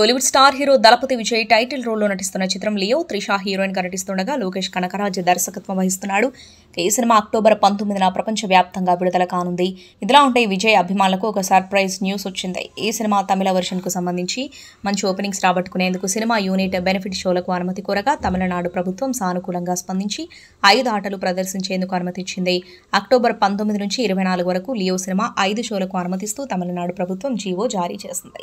Kollywood star hero Thalapathy Vijay title రోల్లో నటిస్తున్న చిత్రం లియో త్రిషా హీరోయిన్ గా నటిస్తుండగా లోకేష్ కనకరాజ్ దర్శకత్వం వహిస్తున్నాడు ఈ సినిమా అక్టోబర్ పంతొమ్మిదిన ప్రపంచవ్యాప్తంగా విడుదల కానుంది ఇదిలా ఉంటే విజయ్ అభిమానులకు ఒక సర్ప్రైజ్ న్యూస్ వచ్చింది ఈ సినిమా తమిళ వెర్షన్కు సంబంధించి మంచి ఓపెనింగ్స్ రాబట్టుకునేందుకు సినిమా యూనిట్ బెనిఫిట్ షోలకు అనుమతి కోరగా తమిళనాడు ప్రభుత్వం సానుకూలంగా స్పందించి ఐదు ఆటలు ప్రదర్శించేందుకు అనుమతిచ్చింది అక్టోబర్ పంతొమ్మిది నుంచి ఇరవై నాలుగు వరకు లియో సినిమా ఐదు షోలకు అనుమతిస్తూ తమిళనాడు ప్రభుత్వం జీవో జారీ చేసింది